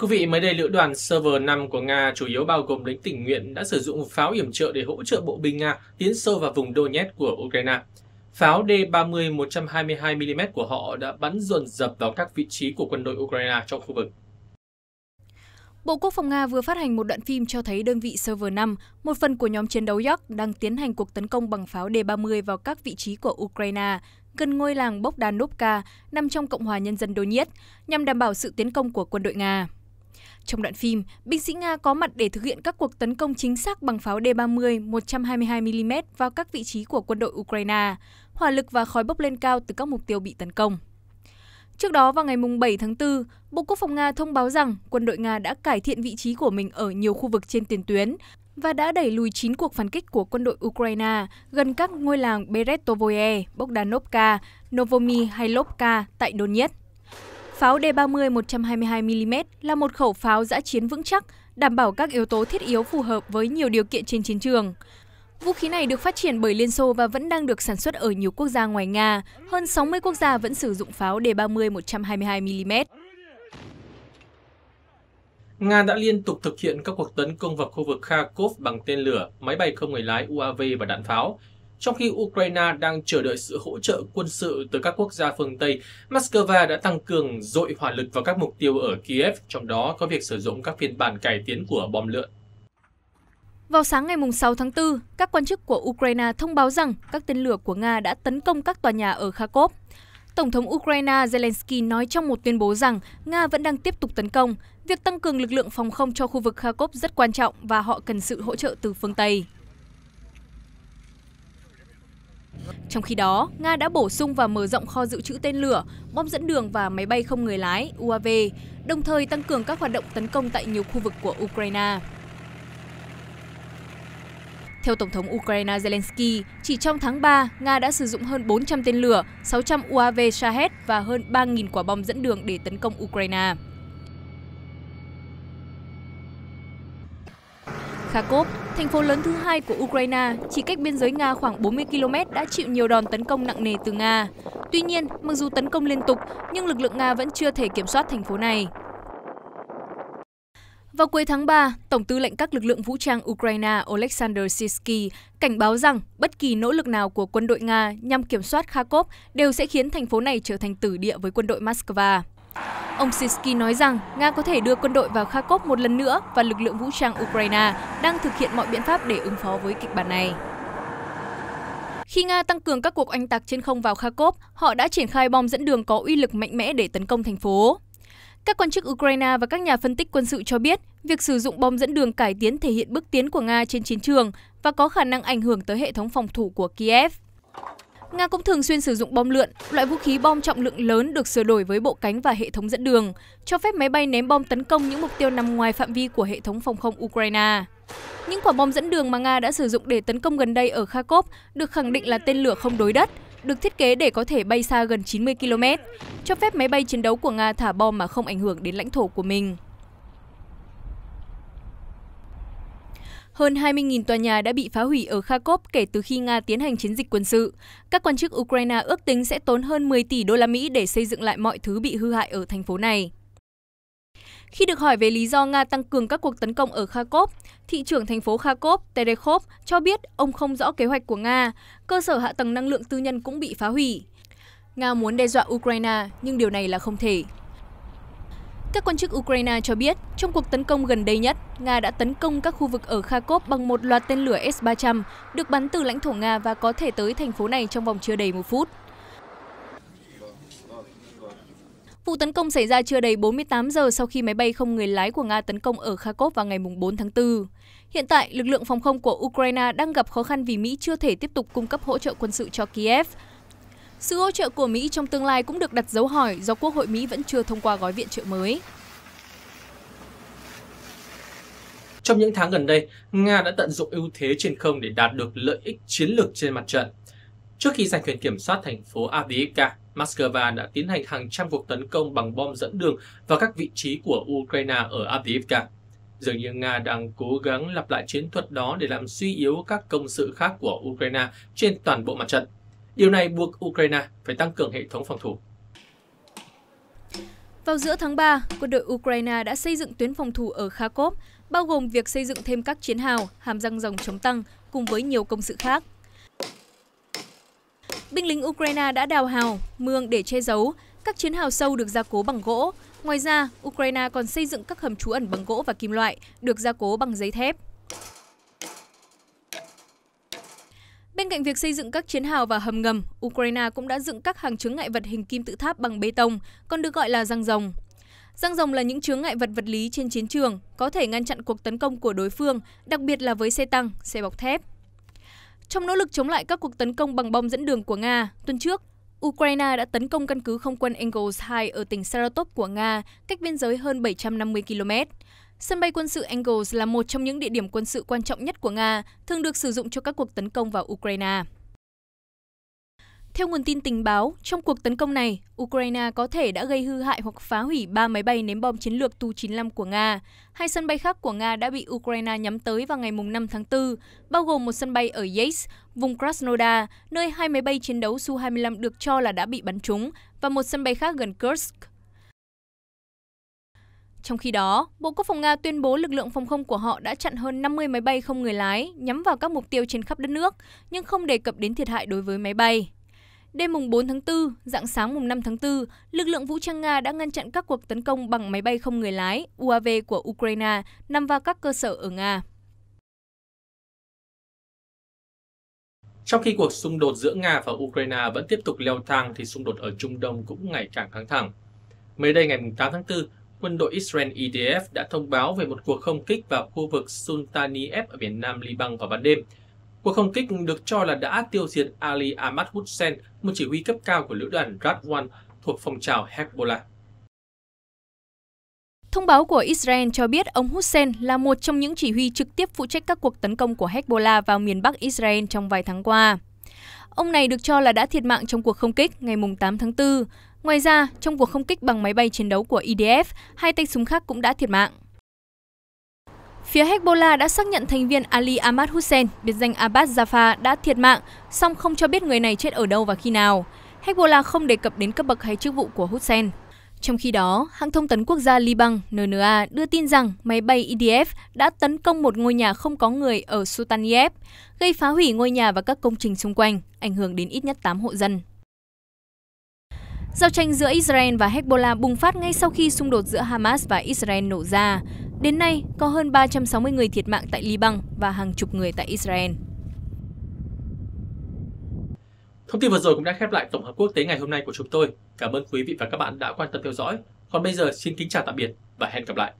Quý vị, mới đây lữ đoàn server 5 của Nga chủ yếu bao gồm lính tình nguyện đã sử dụng pháo yểm trợ để hỗ trợ bộ binh Nga tiến sâu vào vùng Donetsk của Ukraine. Pháo D-30 122mm của họ đã bắn dồn dập vào các vị trí của quân đội Ukraine trong khu vực. Bộ Quốc phòng Nga vừa phát hành một đoạn phim cho thấy đơn vị Server 5, một phần của nhóm chiến đấu York, đang tiến hành cuộc tấn công bằng pháo D-30 vào các vị trí của Ukraine, gần ngôi làng Bogdanovka, nằm trong Cộng hòa Nhân dân Donetsk, nhằm đảm bảo sự tiến công của quân đội Nga. Trong đoạn phim, binh sĩ Nga có mặt để thực hiện các cuộc tấn công chính xác bằng pháo D-30 122mm vào các vị trí của quân đội Ukraine. Hỏa lực và khói bốc lên cao từ các mục tiêu bị tấn công. Trước đó vào ngày 7 tháng 4, Bộ Quốc phòng Nga thông báo rằng quân đội Nga đã cải thiện vị trí của mình ở nhiều khu vực trên tiền tuyến và đã đẩy lùi 9 cuộc phản kích của quân đội Ukraine gần các ngôi làng Beretovoye, Bogdanovka, Novomi hay Lopka tại Donetsk. Pháo D30 122mm là một khẩu pháo giã chiến vững chắc, đảm bảo các yếu tố thiết yếu phù hợp với nhiều điều kiện trên chiến trường. Vũ khí này được phát triển bởi Liên Xô và vẫn đang được sản xuất ở nhiều quốc gia ngoài Nga. Hơn 60 quốc gia vẫn sử dụng pháo D30 122mm. Nga đã liên tục thực hiện các cuộc tấn công vào khu vực Kharkov bằng tên lửa, máy bay không người lái UAV và đạn pháo, trong khi Ukraine đang chờ đợi sự hỗ trợ quân sự từ các quốc gia phương Tây, Moscow đã tăng cường dội hỏa lực vào các mục tiêu ở Kiev, trong đó có việc sử dụng các phiên bản cải tiến của bom lượn. Vào sáng ngày 6 tháng 4, các quan chức của Ukraine thông báo rằng các tên lửa của Nga đã tấn công các tòa nhà ở Kharkov. Tổng thống Ukraine Zelensky nói trong một tuyên bố rằng Nga vẫn đang tiếp tục tấn công. Việc tăng cường lực lượng phòng không cho khu vực Kharkov rất quan trọng và họ cần sự hỗ trợ từ phương Tây. Trong khi đó, Nga đã bổ sung và mở rộng kho dự trữ tên lửa, bom dẫn đường và máy bay không người lái UAV, đồng thời tăng cường các hoạt động tấn công tại nhiều khu vực của Ukraine. Theo Tổng thống Ukraine Zelensky, chỉ trong tháng 3, Nga đã sử dụng hơn 400 tên lửa, 600 UAV Shahed và hơn 3.000 quả bom dẫn đường để tấn công Ukraine. Kharkov, thành phố lớn thứ hai của Ukraine, chỉ cách biên giới Nga khoảng 40 km đã chịu nhiều đòn tấn công nặng nề từ Nga. Tuy nhiên, mặc dù tấn công liên tục, nhưng lực lượng Nga vẫn chưa thể kiểm soát thành phố này. Vào cuối tháng 3, Tổng tư lệnh các lực lượng vũ trang Ukraine Oleksandr Sisky cảnh báo rằng bất kỳ nỗ lực nào của quân đội Nga nhằm kiểm soát Kharkov đều sẽ khiến thành phố này trở thành tử địa với quân đội Moscow. Ông Sisky nói rằng Nga có thể đưa quân đội vào Kharkov một lần nữa và lực lượng vũ trang Ukraine đang thực hiện mọi biện pháp để ứng phó với kịch bản này. Khi Nga tăng cường các cuộc oanh tạc trên không vào Kharkov, họ đã triển khai bom dẫn đường có uy lực mạnh mẽ để tấn công thành phố. Các quan chức Ukraine và các nhà phân tích quân sự cho biết, việc sử dụng bom dẫn đường cải tiến thể hiện bước tiến của Nga trên chiến trường và có khả năng ảnh hưởng tới hệ thống phòng thủ của Kiev. Nga cũng thường xuyên sử dụng bom lượn, loại vũ khí bom trọng lượng lớn được sửa đổi với bộ cánh và hệ thống dẫn đường, cho phép máy bay ném bom tấn công những mục tiêu nằm ngoài phạm vi của hệ thống phòng không Ukraine. Những quả bom dẫn đường mà Nga đã sử dụng để tấn công gần đây ở Kharkov được khẳng định là tên lửa không đối đất, được thiết kế để có thể bay xa gần 90 km, cho phép máy bay chiến đấu của Nga thả bom mà không ảnh hưởng đến lãnh thổ của mình. Hơn 20.000 tòa nhà đã bị phá hủy ở Kharkov kể từ khi Nga tiến hành chiến dịch quân sự. Các quan chức Ukraine ước tính sẽ tốn hơn 10 tỷ đô la Mỹ để xây dựng lại mọi thứ bị hư hại ở thành phố này. Khi được hỏi về lý do Nga tăng cường các cuộc tấn công ở Kharkov, thị trưởng thành phố Kharkov Terekhov cho biết ông không rõ kế hoạch của Nga. Cơ sở hạ tầng năng lượng tư nhân cũng bị phá hủy. Nga muốn đe dọa Ukraine, nhưng điều này là không thể. Các quan chức Ukraine cho biết, trong cuộc tấn công gần đây nhất, Nga đã tấn công các khu vực ở Kharkov bằng một loạt tên lửa S-300 được bắn từ lãnh thổ Nga và có thể tới thành phố này trong vòng chưa đầy một phút. Vụ tấn công xảy ra chưa đầy 48 giờ sau khi máy bay không người lái của Nga tấn công ở Kharkov vào ngày 4 tháng 4. Hiện tại, lực lượng phòng không của Ukraine đang gặp khó khăn vì Mỹ chưa thể tiếp tục cung cấp hỗ trợ quân sự cho Kiev, sự hỗ trợ của Mỹ trong tương lai cũng được đặt dấu hỏi do Quốc hội Mỹ vẫn chưa thông qua gói viện trợ mới. Trong những tháng gần đây, Nga đã tận dụng ưu thế trên không để đạt được lợi ích chiến lược trên mặt trận. Trước khi giành quyền kiểm soát thành phố Avdiivka, Moscow đã tiến hành hàng trăm cuộc tấn công bằng bom dẫn đường vào các vị trí của Ukraine ở Avdiivka. Dường như Nga đang cố gắng lặp lại chiến thuật đó để làm suy yếu các công sự khác của Ukraine trên toàn bộ mặt trận. Điều này buộc Ukraine phải tăng cường hệ thống phòng thủ. Vào giữa tháng 3, quân đội Ukraine đã xây dựng tuyến phòng thủ ở Kharkov, bao gồm việc xây dựng thêm các chiến hào, hàm răng dòng chống tăng cùng với nhiều công sự khác. Binh lính Ukraine đã đào hào, mương để che giấu, các chiến hào sâu được gia cố bằng gỗ. Ngoài ra, Ukraine còn xây dựng các hầm trú ẩn bằng gỗ và kim loại, được gia cố bằng giấy thép. cạnh việc xây dựng các chiến hào và hầm ngầm, Ukraine cũng đã dựng các hàng chướng ngại vật hình kim tự tháp bằng bê tông, còn được gọi là răng rồng. Răng rồng là những chướng ngại vật vật lý trên chiến trường, có thể ngăn chặn cuộc tấn công của đối phương, đặc biệt là với xe tăng, xe bọc thép. Trong nỗ lực chống lại các cuộc tấn công bằng bom dẫn đường của Nga, tuần trước, Ukraine đã tấn công căn cứ không quân Engels 2 ở tỉnh Saratov của Nga, cách biên giới hơn 750 km. Sân bay quân sự Engels là một trong những địa điểm quân sự quan trọng nhất của Nga, thường được sử dụng cho các cuộc tấn công vào Ukraine. Theo nguồn tin tình báo, trong cuộc tấn công này, Ukraine có thể đã gây hư hại hoặc phá hủy 3 máy bay ném bom chiến lược Tu-95 của Nga. Hai sân bay khác của Nga đã bị Ukraine nhắm tới vào ngày 5 tháng 4, bao gồm một sân bay ở Yeisk, vùng Krasnodar, nơi hai máy bay chiến đấu Su-25 được cho là đã bị bắn trúng, và một sân bay khác gần Kursk. Trong khi đó, Bộ Quốc phòng Nga tuyên bố lực lượng phòng không của họ đã chặn hơn 50 máy bay không người lái nhắm vào các mục tiêu trên khắp đất nước, nhưng không đề cập đến thiệt hại đối với máy bay. Đêm mùng 4 tháng 4, dạng sáng mùng 5 tháng 4, lực lượng vũ trang Nga đã ngăn chặn các cuộc tấn công bằng máy bay không người lái UAV của Ukraine nằm vào các cơ sở ở Nga. Trong khi cuộc xung đột giữa Nga và Ukraine vẫn tiếp tục leo thang thì xung đột ở Trung Đông cũng ngày càng căng thẳng. Mới đây ngày 8 tháng 4, quân đội Israel IDF e đã thông báo về một cuộc không kích vào khu vực Sultaniyev ở miền nam Liban vào ban đêm – Cuộc không kích được cho là đã tiêu diệt Ali Ahmad Hussein, một chỉ huy cấp cao của lữ đoàn Radwan thuộc phong trào Hezbollah. Thông báo của Israel cho biết ông Hussein là một trong những chỉ huy trực tiếp phụ trách các cuộc tấn công của Hezbollah vào miền Bắc Israel trong vài tháng qua. Ông này được cho là đã thiệt mạng trong cuộc không kích ngày 8 tháng 4. Ngoài ra, trong cuộc không kích bằng máy bay chiến đấu của IDF, e hai tay súng khác cũng đã thiệt mạng. Phía Hezbollah đã xác nhận thành viên Ali Ahmad Hussein, biệt danh Abbas Jafar đã thiệt mạng, song không cho biết người này chết ở đâu và khi nào. Hezbollah không đề cập đến cấp bậc hay chức vụ của Hussein. Trong khi đó, hãng thông tấn quốc gia Liban NNA đưa tin rằng máy bay IDF e đã tấn công một ngôi nhà không có người ở Sultaniev, gây phá hủy ngôi nhà và các công trình xung quanh, ảnh hưởng đến ít nhất 8 hộ dân. Giao tranh giữa Israel và Hezbollah bùng phát ngay sau khi xung đột giữa Hamas và Israel nổ ra. Đến nay, có hơn 360 người thiệt mạng tại Liban và hàng chục người tại Israel. Thông tin vừa rồi cũng đã khép lại tổng hợp quốc tế ngày hôm nay của chúng tôi. Cảm ơn quý vị và các bạn đã quan tâm theo dõi. Còn bây giờ xin kính chào tạm biệt và hẹn gặp lại.